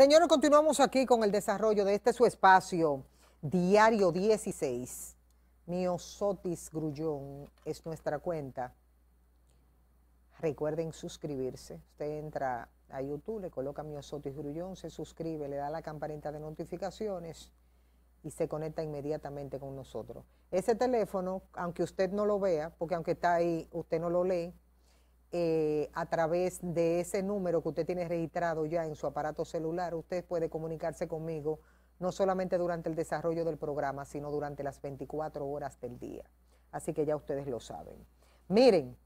Señores, continuamos aquí con el desarrollo de este su espacio, Diario 16. Miosotis Grullón es nuestra cuenta. Recuerden suscribirse. Usted entra a YouTube, le coloca Miosotis Grullón, se suscribe, le da la campanita de notificaciones y se conecta inmediatamente con nosotros. Ese teléfono, aunque usted no lo vea, porque aunque está ahí, usted no lo lee, eh, a través de ese número que usted tiene registrado ya en su aparato celular, usted puede comunicarse conmigo no solamente durante el desarrollo del programa, sino durante las 24 horas del día. Así que ya ustedes lo saben. Miren,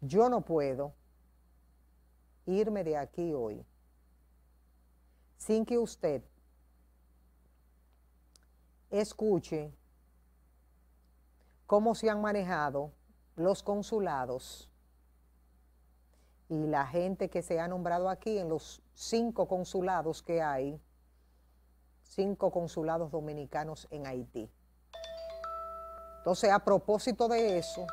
yo no puedo irme de aquí hoy sin que usted escuche cómo se han manejado los consulados y la gente que se ha nombrado aquí en los cinco consulados que hay, cinco consulados dominicanos en Haití. Entonces, a propósito de eso,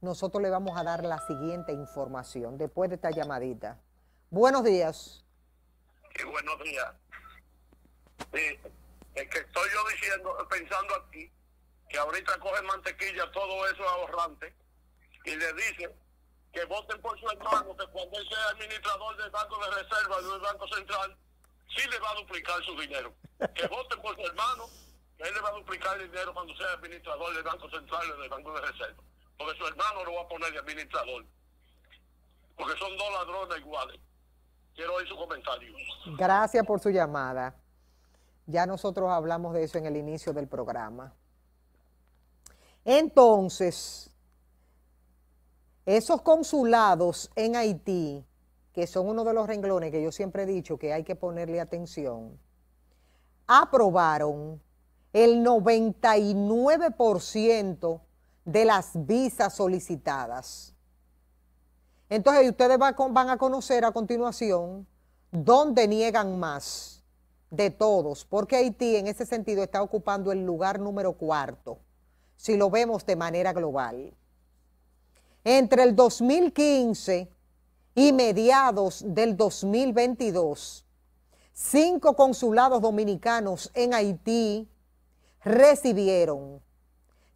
nosotros le vamos a dar la siguiente información después de esta llamadita. Buenos días. y buenos días. Sí, es que estoy yo diciendo, pensando aquí, que ahorita coge mantequilla todo eso ahorrante y le dice que voten por su hermano, que cuando él sea administrador del Banco de Reserva del Banco Central, sí le va a duplicar su dinero. Que voten por su hermano, que él le va a duplicar el dinero cuando sea administrador del Banco Central o del Banco de Reserva. Porque su hermano lo va a poner de administrador. Porque son dos ladrones iguales. Quiero oír su comentario. Gracias por su llamada. Ya nosotros hablamos de eso en el inicio del programa. Entonces, esos consulados en Haití, que son uno de los renglones que yo siempre he dicho que hay que ponerle atención, aprobaron el 99% de las visas solicitadas. Entonces ustedes van a conocer a continuación dónde niegan más de todos, porque Haití en ese sentido está ocupando el lugar número cuarto, si lo vemos de manera global entre el 2015 y mediados del 2022, cinco consulados dominicanos en Haití recibieron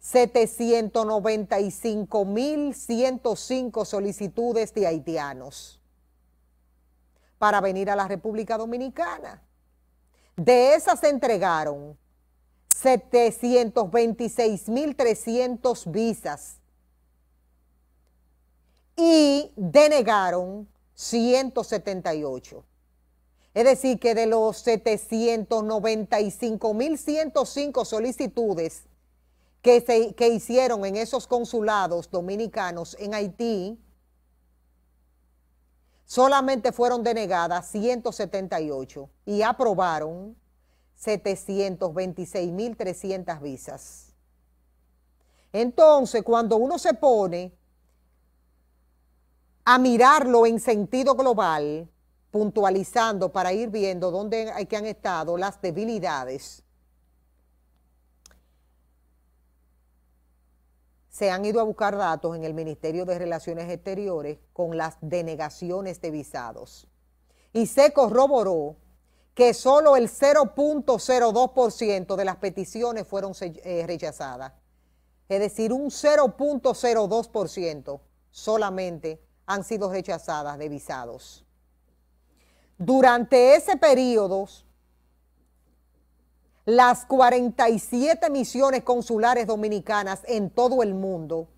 795.105 solicitudes de haitianos para venir a la República Dominicana. De esas se entregaron 726.300 visas y denegaron 178. Es decir, que de los 795.105 solicitudes que, se, hicieron en esos consulados dominicanos en Haití, solamente fueron denegadas 178 y aprobaron 726.300 visas. Entonces, cuando uno se pone a mirarlo en sentido global, puntualizando para ir viendo dónde hay que han estado las debilidades. Se han ido a buscar datos en el Ministerio de Relaciones Exteriores con las denegaciones de visados. Y se corroboró que solo el 0.02% de las peticiones fueron eh, rechazadas. Es decir, un 0.02% solamente han sido rechazadas de visados. Durante ese periodo, las 47 misiones consulares dominicanas en todo el mundo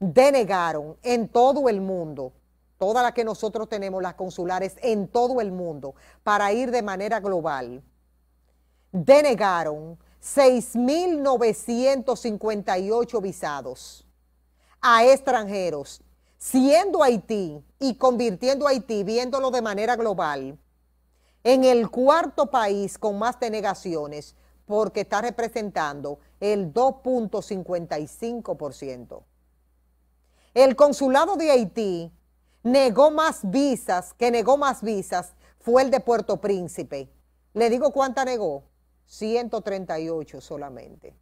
denegaron en todo el mundo, todas las que nosotros tenemos, las consulares en todo el mundo, para ir de manera global, denegaron 6.958 visados a extranjeros siendo Haití y convirtiendo Haití, viéndolo de manera global, en el cuarto país con más denegaciones, porque está representando el 2.55%. El consulado de Haití negó más visas, que negó más visas, fue el de Puerto Príncipe. Le digo cuánta negó, 138 solamente.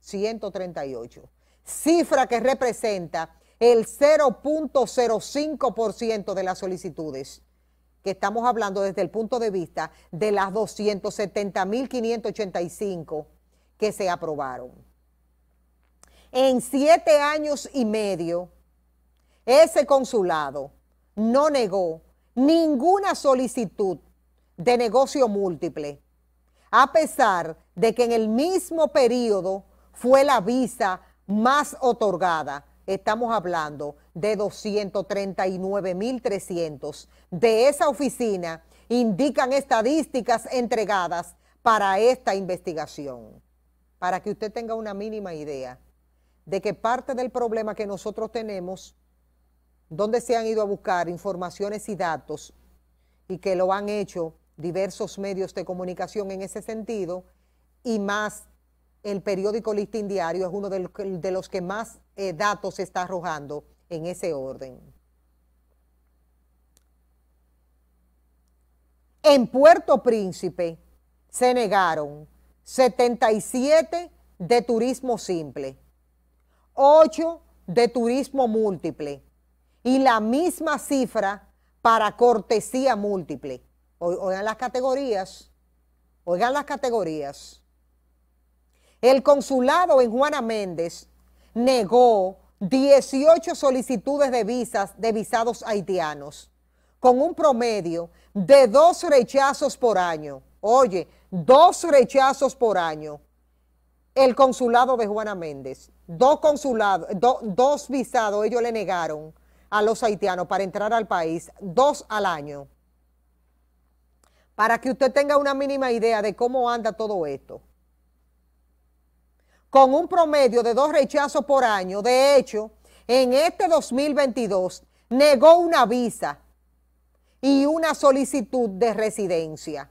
138. Cifra que representa el 0.05% de las solicitudes que estamos hablando desde el punto de vista de las 270.585 que se aprobaron. En siete años y medio, ese consulado no negó ninguna solicitud de negocio múltiple, a pesar de que en el mismo periodo fue la visa más otorgada, estamos hablando de 239.300. De esa oficina indican estadísticas entregadas para esta investigación, para que usted tenga una mínima idea de que parte del problema que nosotros tenemos, donde se han ido a buscar informaciones y datos, y que lo han hecho diversos medios de comunicación en ese sentido, y más el periódico Listín Diario es uno de los, que más eh, datos se está arrojando en ese orden. En Puerto Príncipe se negaron 77 de turismo simple, 8 de turismo múltiple y la misma cifra para cortesía múltiple. Oigan las categorías, oigan las categorías. El consulado en Juana Méndez negó 18 solicitudes de visas de visados haitianos, con un promedio de dos rechazos por año. Oye, dos rechazos por año. El consulado de Juana Méndez, dos consulados, dos visados ellos le negaron a los haitianos para entrar al país, dos al año. Para que usted tenga una mínima idea de cómo anda todo esto con un promedio de dos rechazos por año. De hecho, en este 2022 negó una visa y una solicitud de residencia.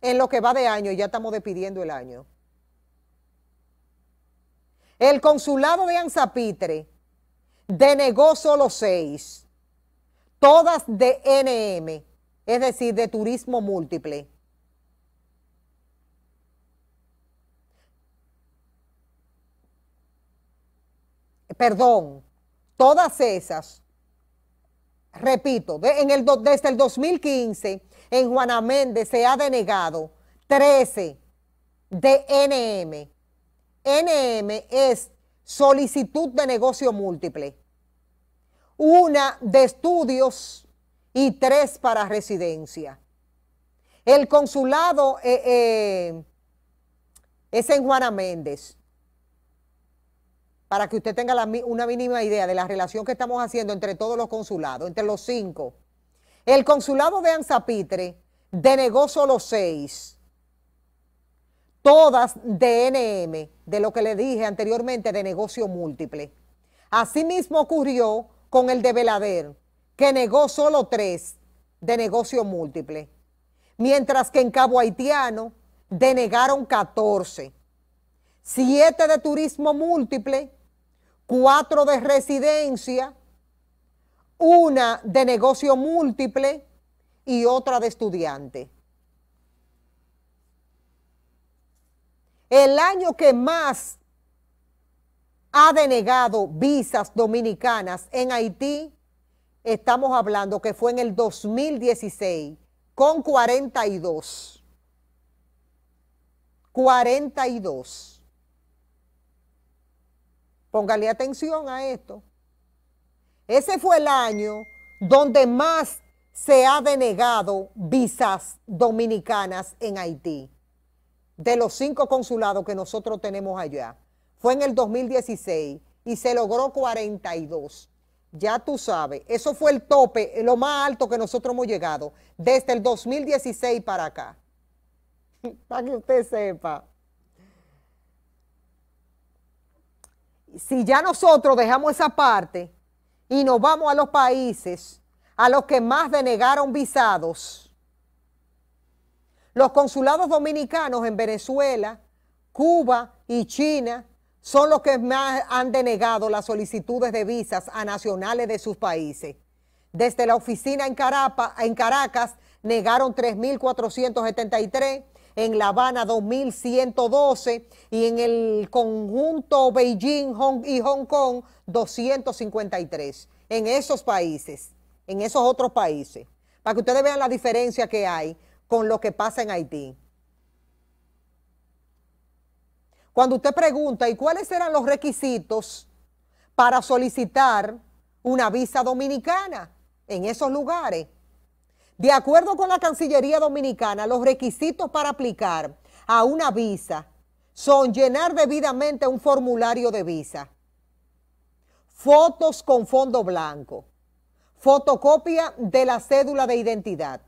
En lo que va de año, ya estamos despidiendo el año. El consulado de Anzapitre denegó solo seis, todas de NM, es decir, de turismo múltiple. perdón, todas esas, repito, en el, desde el 2015 en Juana Méndez se ha denegado 13 de NM. NM es solicitud de negocio múltiple, una de estudios y tres para residencia. El consulado eh, eh, es en Juana Méndez para que usted tenga una mínima idea de la relación que estamos haciendo entre todos los consulados, entre los cinco. El consulado de Anzapitre denegó solo seis. Todas DNM, de lo que le dije anteriormente, de negocio múltiple. Asimismo ocurrió con el de Belader, que negó solo tres de negocio múltiple. Mientras que en Cabo Haitiano denegaron 14. Siete de turismo múltiple cuatro de residencia, una de negocio múltiple y otra de estudiante. El año que más ha denegado visas dominicanas en Haití, estamos hablando que fue en el 2016, con 42. 42. Póngale atención a esto. Ese fue el año donde más se ha denegado visas dominicanas en Haití, de los cinco consulados que nosotros tenemos allá. Fue en el 2016 y se logró 42. Ya tú sabes, eso fue el tope, lo más alto que nosotros hemos llegado desde el 2016 para acá. para que usted sepa. si ya nosotros dejamos esa parte y nos vamos a los países a los que más denegaron visados, los consulados dominicanos en Venezuela, Cuba y China son los que más han denegado las solicitudes de visas a nacionales de sus países. Desde la oficina en, Carapa, en Caracas negaron 3.473 en La Habana 2112 y en el conjunto Beijing Hong, y Hong Kong 253. En esos países, en esos otros países, para que ustedes vean la diferencia que hay con lo que pasa en Haití. Cuando usted pregunta, ¿y cuáles eran los requisitos para solicitar una visa dominicana en esos lugares? De acuerdo con la Cancillería Dominicana, los requisitos para aplicar a una visa son llenar debidamente un formulario de visa, fotos con fondo blanco, fotocopia de la cédula de identidad,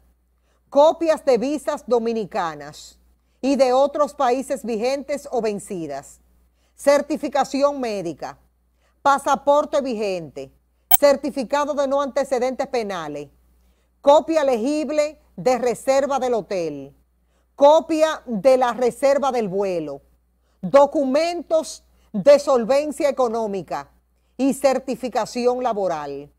copias de visas dominicanas y de otros países vigentes o vencidas, certificación médica, pasaporte vigente, certificado de no antecedentes penales copia legible de reserva del hotel, copia de la reserva del vuelo, documentos de solvencia económica y certificación laboral.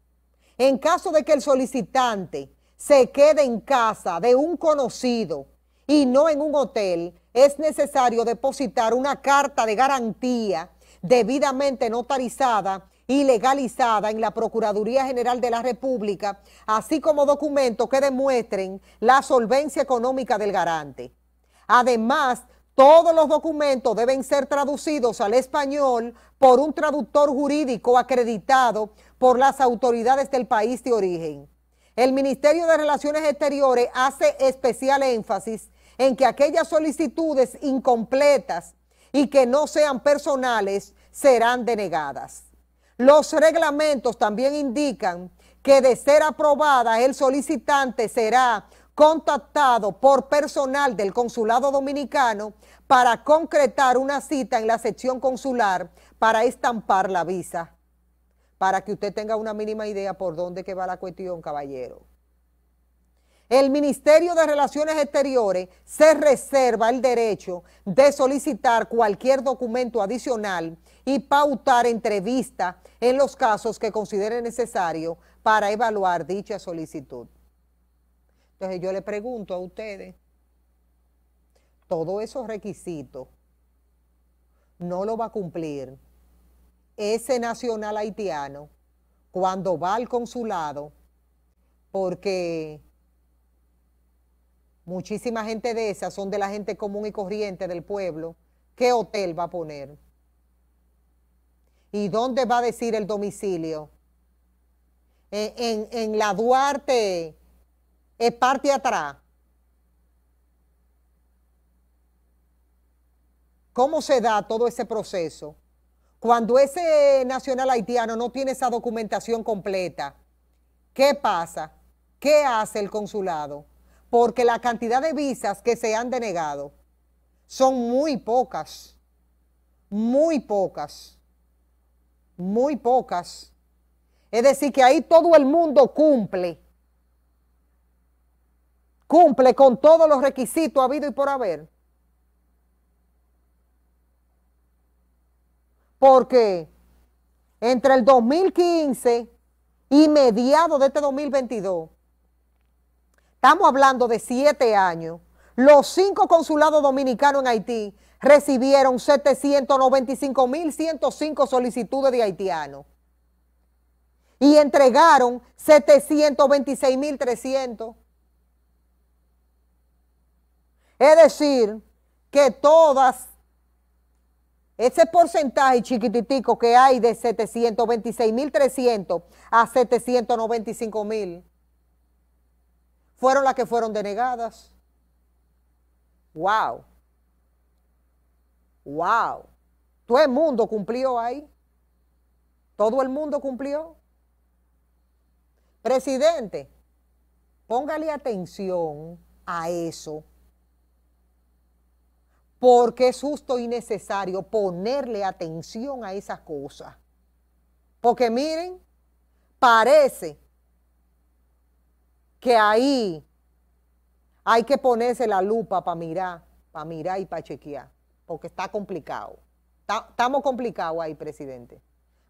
En caso de que el solicitante se quede en casa de un conocido y no en un hotel, es necesario depositar una carta de garantía debidamente notarizada y legalizada en la Procuraduría General de la República, así como documentos que demuestren la solvencia económica del garante. Además, todos los documentos deben ser traducidos al español por un traductor jurídico acreditado por las autoridades del país de origen. El Ministerio de Relaciones Exteriores hace especial énfasis en que aquellas solicitudes incompletas y que no sean personales serán denegadas. Los reglamentos también indican que de ser aprobada el solicitante será contactado por personal del consulado dominicano para concretar una cita en la sección consular para estampar la visa. Para que usted tenga una mínima idea por dónde que va la cuestión, caballero el Ministerio de Relaciones Exteriores se reserva el derecho de solicitar cualquier documento adicional y pautar entrevista en los casos que considere necesario para evaluar dicha solicitud. Entonces yo le pregunto a ustedes, todos esos requisitos no lo va a cumplir ese nacional haitiano cuando va al consulado porque Muchísima gente de esa son de la gente común y corriente del pueblo. ¿Qué hotel va a poner? ¿Y dónde va a decir el domicilio? En, la Duarte, es parte atrás. ¿Cómo se da todo ese proceso? Cuando ese nacional haitiano no tiene esa documentación completa, ¿qué pasa? ¿Qué hace el consulado? porque la cantidad de visas que se han denegado son muy pocas, muy pocas, muy pocas. Es decir, que ahí todo el mundo cumple, cumple con todos los requisitos habido y por haber. Porque entre el 2015 y mediados de este 2022, Estamos hablando de siete años. Los cinco consulados dominicanos en Haití recibieron 795.105 solicitudes de haitianos y entregaron 726.300. Es decir, que todas, ese porcentaje chiquititico que hay de 726.300 a 795.000 fueron las que fueron denegadas. ¡Wow! ¡Wow! Todo el mundo cumplió ahí. Todo el mundo cumplió. Presidente, póngale atención a eso. Porque es justo y necesario ponerle atención a esas cosas. Porque miren, parece que ahí hay que ponerse la lupa para mirar, para mirar y para chequear, porque está complicado. estamos complicados ahí, presidente.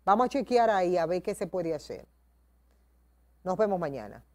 Vamos a chequear ahí a ver qué se puede hacer. Nos vemos mañana.